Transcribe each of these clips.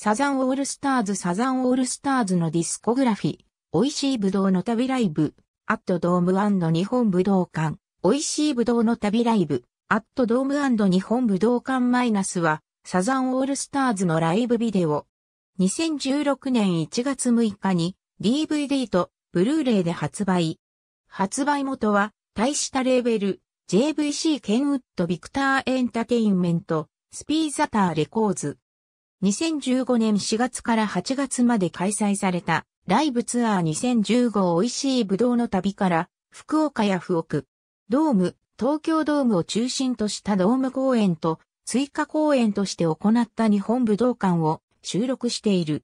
サザンオールスターズサザンオールスターズのディスコグラフィー、美味しいぶどうの旅ライブ、アットドーム日本武道館、美味しいぶどうの旅ライブ、アットドーム日本武道館マイナスは、サザンオールスターズのライブビデオ。2016年1月6日に DVD とブルーレイで発売。発売元は、大したレーベル、JVC ケンウッドビクターエンタテインメント、スピーザターレコーズ。2015年4月から8月まで開催されたライブツアー2015美味しいぶどうの旅から福岡や福岡、ドーム、東京ドームを中心としたドーム公演と追加公演として行った日本武道館を収録している。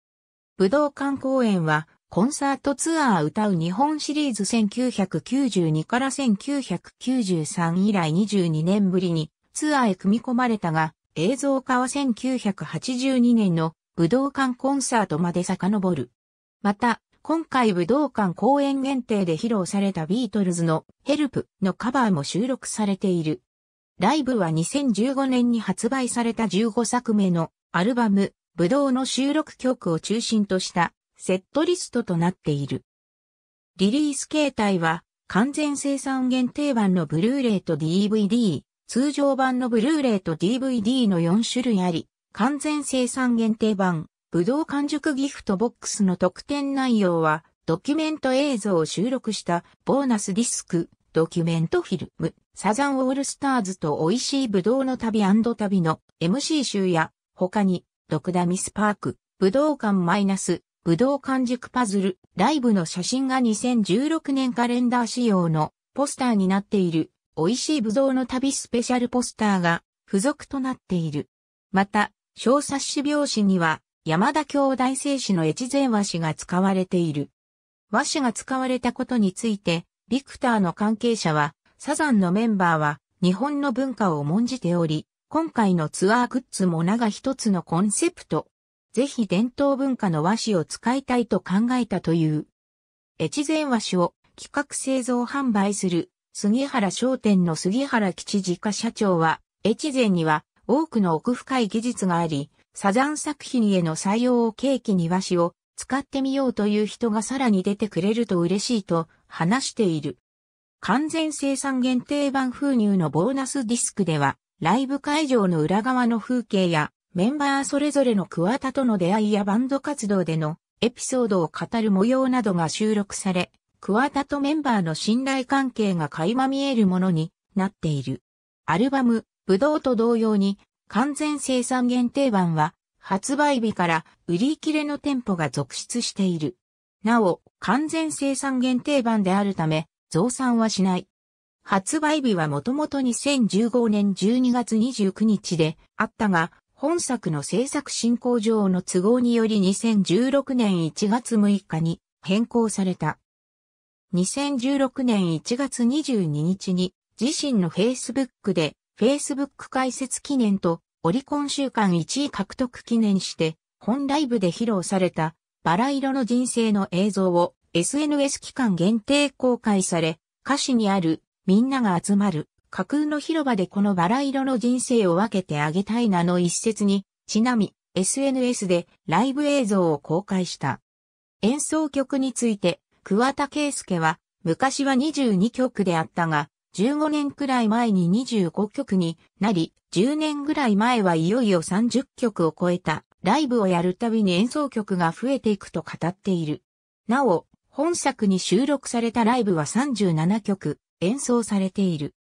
武道館公演はコンサートツアー歌う日本シリーズ1992から1993以来22年ぶりにツアーへ組み込まれたが、映像化は1982年の武道館コンサートまで遡る。また、今回武道館公演限定で披露されたビートルズのヘルプのカバーも収録されている。ライブは2015年に発売された15作目のアルバム、武道の収録曲を中心としたセットリストとなっている。リリース形態は完全生産限定版のブルーレイと DVD、通常版のブルーレイと DVD の4種類あり、完全生産限定版、武道完熟ギフトボックスの特典内容は、ドキュメント映像を収録したボーナスディスク、ドキュメントフィルム、サザンオールスターズと美味しい武道の旅旅の MC 集や、他に、ドクダミスパーク、武道館マイナス、武道館熟パズル、ライブの写真が2016年カレンダー仕様のポスターになっている美味しいぶどうの旅スペシャルポスターが付属となっている。また、小冊子表紙には、山田兄弟製紙の越前和紙が使われている。和紙が使われたことについて、ビクターの関係者は、サザンのメンバーは日本の文化を重んじており、今回のツアーグッズも名が一つのコンセプト。ぜひ伝統文化の和紙を使いたいと考えたという。越前和紙を企画製造販売する杉原商店の杉原吉次家社長は、越前には多くの奥深い技術があり、サザン作品への採用を契機に和紙を使ってみようという人がさらに出てくれると嬉しいと話している。完全生産限定版封入のボーナスディスクでは、ライブ会場の裏側の風景や、メンバーそれぞれの桑田との出会いやバンド活動でのエピソードを語る模様などが収録され、桑田とメンバーの信頼関係が垣間見えるものになっている。アルバム、ブドウと同様に、完全生産限定版は、発売日から売り切れの店舗が続出している。なお、完全生産限定版であるため、増産はしない。発売日はもともと2015年12月29日であったが、本作の制作進行上の都合により2016年1月6日に変更された。2016年1月22日に自身の Facebook で Facebook 解説記念とオリコン週間1位獲得記念して本ライブで披露されたバラ色の人生の映像を SNS 期間限定公開され歌詞にあるみんなが集まる架空の広場でこのバラ色の人生を分けてあげたいなの一節にちなみ SNS でライブ映像を公開した演奏曲について桑田圭介は、昔は22曲であったが、15年くらい前に25曲になり、10年ぐらい前はいよいよ30曲を超えた、ライブをやるたびに演奏曲が増えていくと語っている。なお、本作に収録されたライブは37曲、演奏されている。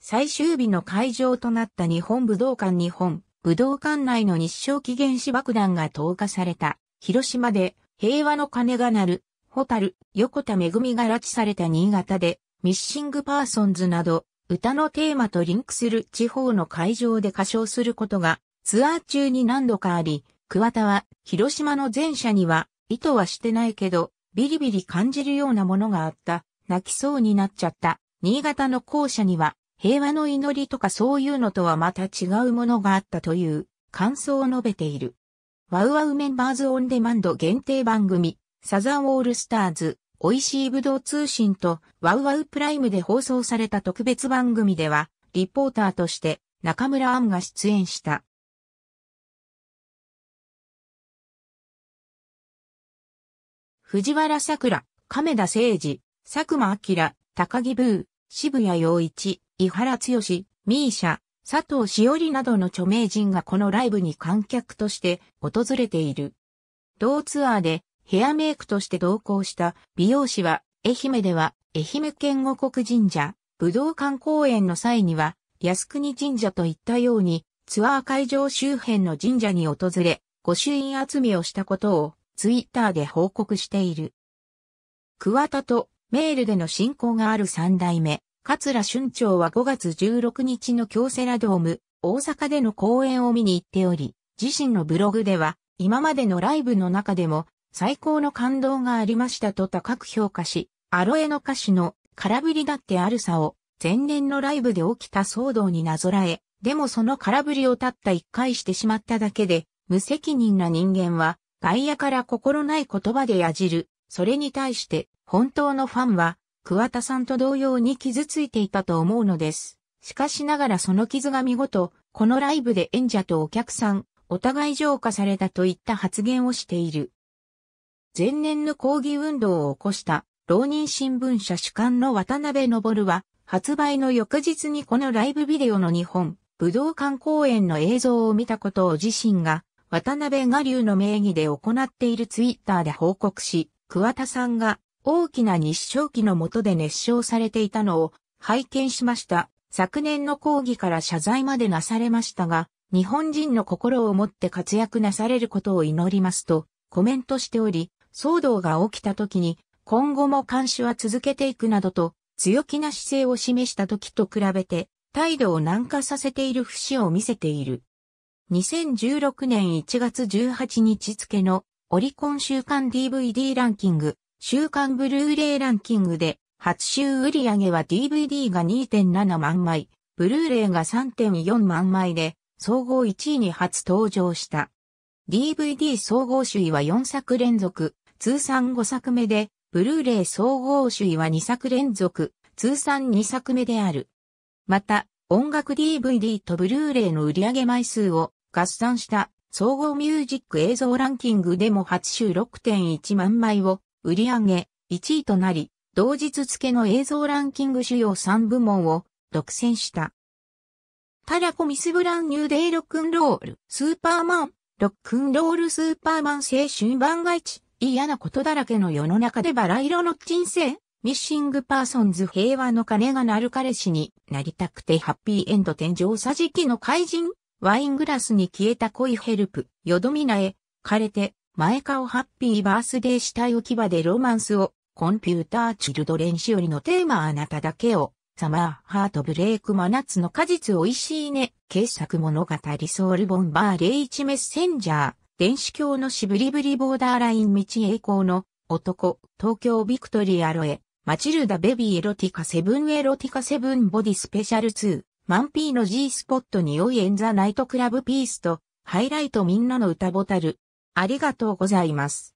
最終日の会場となった日本武道館日本武道館内の日照期限死爆弾が投下された広島で平和の鐘が鳴るホタル、横田めぐみが拉致された新潟で、ミッシングパーソンズなど、歌のテーマとリンクする地方の会場で歌唱することが、ツアー中に何度かあり、桑田は、広島の前者には、意図はしてないけど、ビリビリ感じるようなものがあった、泣きそうになっちゃった、新潟の校舎には、平和の祈りとかそういうのとはまた違うものがあったという感想を述べている。ワウワウメンバーズオンデマンド限定番組、サザンオールスターズ、美味しいぶどう通信とワウワウプライムで放送された特別番組では、リポーターとして中村アンが出演した。藤原桜、亀田誠二、佐久間明、高木ブー、渋谷陽一、伊原剛、ミーシャ、佐藤しおりなどの著名人がこのライブに観客として訪れている。同ツアーでヘアメイクとして同行した美容師は、愛媛では、愛媛県五国神社、武道館公演の際には、靖国神社といったように、ツアー会場周辺の神社に訪れ、御朱印集めをしたことを、ツイッターで報告している。桑田とメールでの進行がある三代目、桂春長は5月16日の京セラドーム、大阪での公演を見に行っており、自身のブログでは、今までのライブの中でも最高の感動がありましたと高く評価し、アロエの歌詞の空振りだってあるさを前年のライブで起きた騒動になぞらえ、でもその空振りをたった一回してしまっただけで、無責任な人間は外野から心ない言葉でやじる。それに対して本当のファンは桑田さんと同様に傷ついていたと思うのです。しかしながらその傷が見事、このライブで演者とお客さん、お互い浄化されたといった発言をしている。前年の抗議運動を起こした浪人新聞社主幹の渡辺昇は、発売の翌日にこのライブビデオの日本、武道館公演の映像を見たことを自身が、渡辺我流の名義で行っているツイッターで報告し、桑田さんが大きな日照期の下で熱唱されていたのを拝見しました。昨年の抗議から謝罪までなされましたが、日本人の心を持って活躍なされることを祈りますとコメントしており、騒動が起きた時に、今後も監視は続けていくなどと、強気な姿勢を示した時と比べて、態度を軟化させている節を見せている。2016年1月18日付のオリコン週間 DVD ランキング、週間ブルーレイランキングで、初週売上は DVD が2.7万枚、ブルーレイが3.4万枚で、総合1位に初登場した。DVD 総合首位は4作連続、通算5作目で、ブルーレイ総合主位は2作連続、通算2作目である。また、音楽 DVD とブルーレイの売上枚数を合算した総合ミュージック映像ランキングでも8週6.1万枚を売り上げ1位となり、同日付の映像ランキング主要3部門を独占した。タラコミスブランニューデイロックンロール、スーパーマン、ロックンロールスーパーマン青春番外地、嫌なことだらけの世の中でバラ色の人生、ミッシングパーソンズ平和の鐘が鳴る彼氏になりたくてハッピーエンド天井さじきの怪人、ワイングラスに消えた恋ヘルプ、よどみなえ、枯れて、前顔ハッピーバースデーしたい置き場でロマンスを、コンピューターチルドレンしおりのテーマあなただけを、サマーハートブレイク真夏の果実おいしいね、傑作物語ソウルボンバーレイチメッセンジャー。電子教のしぶりぶりボーダーライン道栄光の男、東京ビクトリアロエ、マチルダベビーエロティカセブンエロティカセブンボディスペシャル2、マンピーの G スポットにおいエンザナイトクラブピースと、ハイライトみんなの歌ボタル。ありがとうございます。